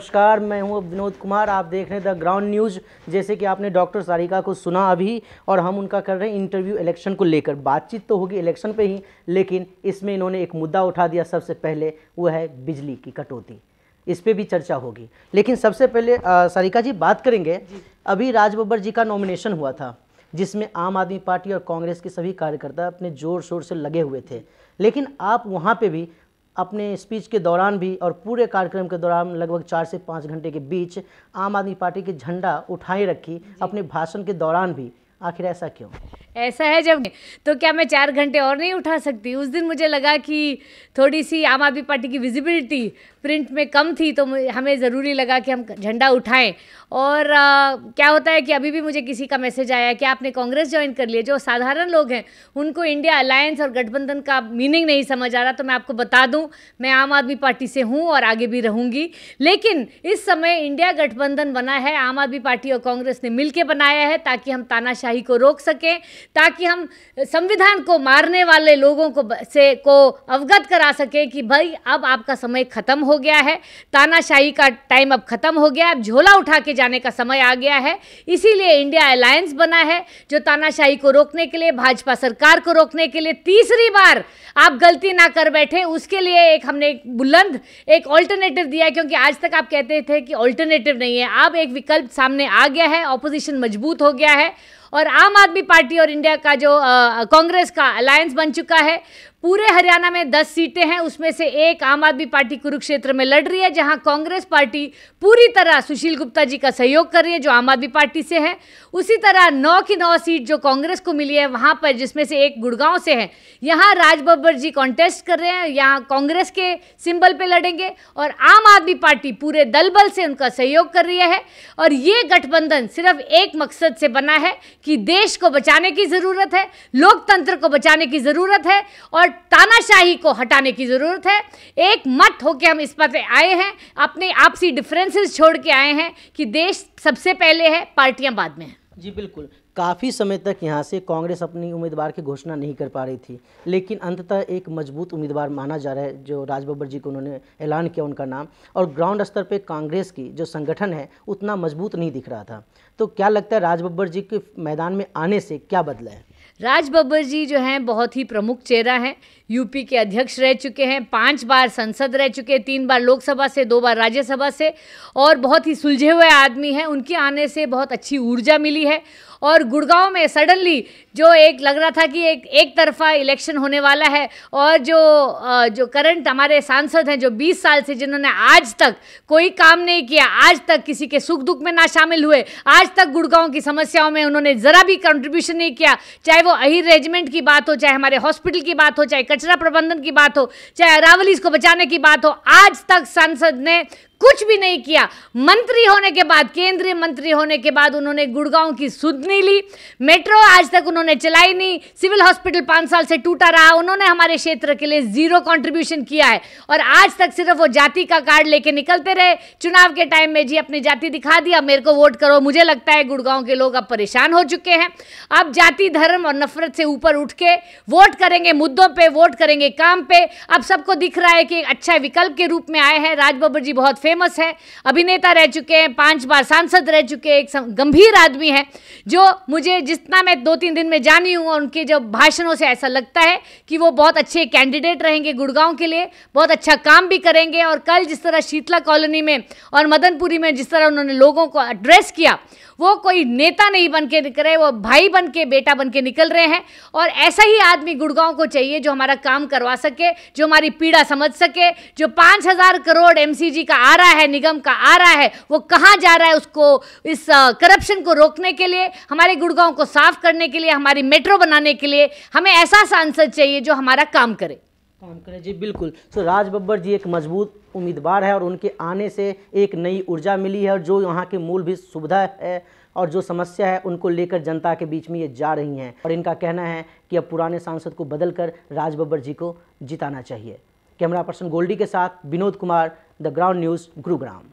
नमस्कार मैं हूं विनोद कुमार आप देख रहे हैं द ग्राउंड न्यूज़ जैसे कि आपने डॉक्टर सारिका को सुना अभी और हम उनका कर रहे हैं इंटरव्यू इलेक्शन को लेकर बातचीत तो होगी इलेक्शन पे ही लेकिन इसमें इन्होंने एक मुद्दा उठा दिया सबसे पहले वो है बिजली की कटौती इस पर भी चर्चा होगी लेकिन सबसे पहले आ, सारिका जी बात करेंगे जी। अभी राज बब्बर जी का नॉमिनेशन हुआ था जिसमें आम आदमी पार्टी और कांग्रेस के सभी कार्यकर्ता अपने जोर शोर से लगे हुए थे लेकिन आप वहाँ पे भी अपने स्पीच के दौरान भी और पूरे कार्यक्रम के दौरान लगभग चार से पाँच घंटे के बीच आम आदमी पार्टी की झंडा उठाए रखी अपने भाषण के दौरान भी आखिर ऐसा क्यों ऐसा है जब तो क्या मैं चार घंटे और नहीं उठा सकती उस दिन मुझे लगा कि थोड़ी सी आम आदमी पार्टी की विजिबिलिटी प्रिंट में कम थी तो हमें ज़रूरी लगा कि हम झंडा उठाएं और आ, क्या होता है कि अभी भी मुझे किसी का मैसेज आया कि आपने कांग्रेस ज्वाइन कर लिया जो साधारण लोग हैं उनको इंडिया अलायंस और गठबंधन का मीनिंग नहीं समझ आ रहा तो मैं आपको बता दूँ मैं आम आदमी पार्टी से हूँ और आगे भी रहूँगी लेकिन इस समय इंडिया गठबंधन बना है आम आदमी पार्टी और कांग्रेस ने मिल बनाया है ताकि हम तानाशाही को रोक सकें ताकि हम संविधान को मारने वाले लोगों को से को अवगत करा सके कि भाई अब आपका समय ख़त्म हो गया है तानाशाही का टाइम अब ख़त्म हो गया अब झोला उठा के जाने का समय आ गया है इसीलिए इंडिया अलायंस बना है जो तानाशाही को रोकने के लिए भाजपा सरकार को रोकने के लिए तीसरी बार आप गलती ना कर बैठे उसके लिए एक हमने एक बुलंद एक ऑल्टरनेटिव दिया क्योंकि आज तक आप कहते थे कि ऑल्टरनेटिव नहीं है अब एक विकल्प सामने आ गया है ऑपोजिशन मजबूत हो गया है और आम आदमी पार्टी और इंडिया का जो कांग्रेस का अलायंस बन चुका है पूरे हरियाणा में 10 सीटें हैं उसमें से एक आम आदमी पार्टी कुरुक्षेत्र में लड़ रही है जहां कांग्रेस पार्टी पूरी तरह सुशील गुप्ता जी का सहयोग कर रही है जो आम आदमी पार्टी से है उसी तरह नौ की नौ सीट जो कांग्रेस को मिली है वहां पर जिसमें से एक गुड़गांव से है यहां राज बब्बर जी कॉन्टेस्ट कर रहे हैं यहाँ कांग्रेस के सिंबल पर लड़ेंगे और आम आदमी पार्टी पूरे दल बल से उनका सहयोग कर रही है और ये गठबंधन सिर्फ एक मकसद से बना है कि देश को बचाने की ज़रूरत है लोकतंत्र को बचाने की ज़रूरत है और तानाशाही को हटाने की ज़रूरत है एक मत होकर हम इस पर आए हैं अपने आपसी डिफरेंसेस छोड़ के आए हैं कि देश सबसे पहले है पार्टियां बाद में हैं जी बिल्कुल काफ़ी समय तक यहाँ से कांग्रेस अपनी उम्मीदवार की घोषणा नहीं कर पा रही थी लेकिन अंततः एक मजबूत उम्मीदवार माना जा रहा है जो राजबब्बर जी को उन्होंने ऐलान किया उनका नाम और ग्राउंड स्तर पे कांग्रेस की जो संगठन है उतना मजबूत नहीं दिख रहा था तो क्या लगता है राजबब्बर जी के मैदान में आने से क्या बदला है राज बब्बर जी जो हैं बहुत ही प्रमुख चेहरा हैं यूपी के अध्यक्ष रह चुके हैं पांच बार संसद रह चुके हैं तीन बार लोकसभा से दो बार राज्यसभा से और बहुत ही सुलझे हुए आदमी हैं उनके आने से बहुत अच्छी ऊर्जा मिली है और गुड़गांव में सडनली जो एक लग रहा था कि एक एक तरफा इलेक्शन होने वाला है और जो जो करंट हमारे सांसद हैं जो 20 साल से जिन्होंने आज तक कोई काम नहीं किया आज तक किसी के सुख दुख में ना शामिल हुए आज तक गुड़गांव की समस्याओं में उन्होंने ज़रा भी कंट्रीब्यूशन नहीं किया चाहे वो अहिर रेजिमेंट की बात हो चाहे हमारे हॉस्पिटल की बात हो चाहे कचरा प्रबंधन की बात हो चाहे अरावली को बचाने की बात हो आज तक सांसद ने कुछ भी नहीं किया मंत्री होने के बाद केंद्रीय मंत्री होने के बाद उन्होंने गुड़गांव की सुध नहीं ली मेट्रो आज तक उन्होंने चलाई नहीं सिविल हॉस्पिटल पांच साल से टूटा रहा उन्होंने हमारे क्षेत्र के लिए जीरो कॉन्ट्रीब्यूशन किया है और आज तक सिर्फ वो जाति का कार्ड लेके निकलते रहे चुनाव के टाइम में जी अपनी जाति दिखा दिया मेरे को वोट करो मुझे लगता है गुड़गांव के लोग अब परेशान हो चुके हैं अब जाति धर्म और नफरत से ऊपर उठ के वोट करेंगे मुद्दों पर वोट करेंगे काम पे अब सबको दिख रहा है कि अच्छा विकल्प के रूप में आए हैं राजबर जी बहुत फेमस है अभिनेता रह चुके हैं पांच बार सांसद रह चुके हैं एक गंभीर आदमी है जो मुझे जितना मैं दो तीन दिन में जानी हूँ उनके जब भाषणों से ऐसा लगता है कि वो बहुत अच्छे कैंडिडेट रहेंगे गुड़गांव के लिए बहुत अच्छा काम भी करेंगे और कल जिस तरह शीतला कॉलोनी में और मदनपुरी में जिस तरह उन्होंने लोगों को एड्रेस किया वो कोई नेता नहीं बन के निकल रहे वो भाई बन के बेटा बन के निकल रहे हैं और ऐसा ही आदमी गुड़गांव को चाहिए जो हमारा काम करवा सके जो हमारी पीड़ा समझ सके जो पाँच हज़ार करोड़ एमसीजी का आर रहा है निगम का आ रहा है वो कहाँ जा रहा है उसको इस करप्शन को रोकने के लिए हमारे गुड़गांव को साफ करने के लिए हमारी मेट्रो बनाने के लिए हमें ऐसा सांसद चाहिए जो हमारा काम करे काम करें जी बिल्कुल सो राज बब्बर जी एक मजबूत उम्मीदवार है और उनके आने से एक नई ऊर्जा मिली है और जो यहाँ की मूल भी सुविधा है और जो समस्या है उनको लेकर जनता के बीच में ये जा रही हैं और इनका कहना है कि अब पुराने सांसद को बदलकर राज बब्बर जी को जिताना चाहिए कैमरा पर्सन गोल्डी के साथ Vinod Kumar the ground news Gurugram.